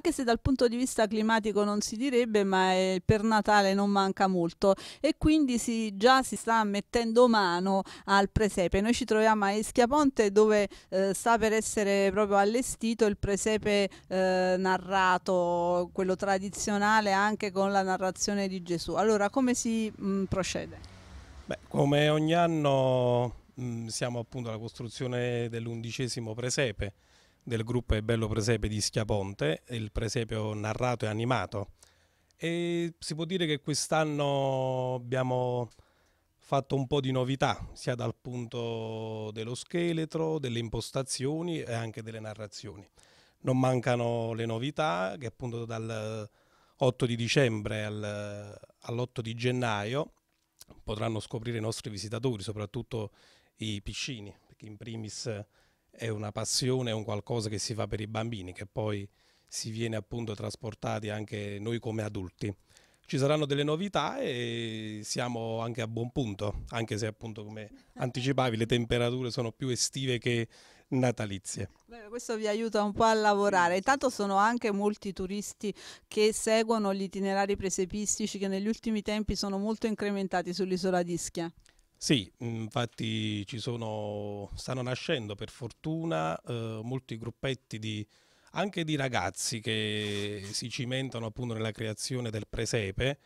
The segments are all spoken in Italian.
anche se dal punto di vista climatico non si direbbe, ma eh, per Natale non manca molto e quindi si, già si sta mettendo mano al presepe. Noi ci troviamo a Eschiaponte dove eh, sta per essere proprio allestito il presepe eh, narrato, quello tradizionale anche con la narrazione di Gesù. Allora come si mh, mm, procede? Beh, come ogni anno mh, mm, siamo appunto alla costruzione dell'undicesimo presepe del gruppo È Bello Presepe di Schiaponte, il presepio narrato e animato. E si può dire che quest'anno abbiamo fatto un po' di novità, sia dal punto dello scheletro, delle impostazioni e anche delle narrazioni. Non mancano le novità che appunto dal 8 di dicembre al, all'8 di gennaio potranno scoprire i nostri visitatori, soprattutto i piccini, perché in primis è una passione, è un qualcosa che si fa per i bambini, che poi si viene appunto trasportati anche noi come adulti. Ci saranno delle novità e siamo anche a buon punto, anche se appunto come anticipavi le temperature sono più estive che natalizie. Beh, questo vi aiuta un po' a lavorare. Intanto sono anche molti turisti che seguono gli itinerari presepistici che negli ultimi tempi sono molto incrementati sull'isola di Ischia. Sì, infatti ci sono, stanno nascendo per fortuna eh, molti gruppetti di, anche di ragazzi che si cimentano appunto nella creazione del presepe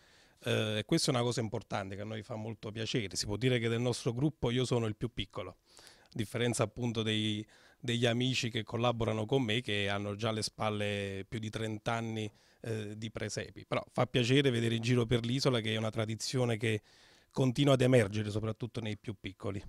eh, e questa è una cosa importante che a noi fa molto piacere. Si può dire che del nostro gruppo io sono il più piccolo, a differenza appunto dei, degli amici che collaborano con me che hanno già alle spalle più di 30 anni eh, di presepi. Però fa piacere vedere in giro per l'isola che è una tradizione che continua ad emergere soprattutto nei più piccoli.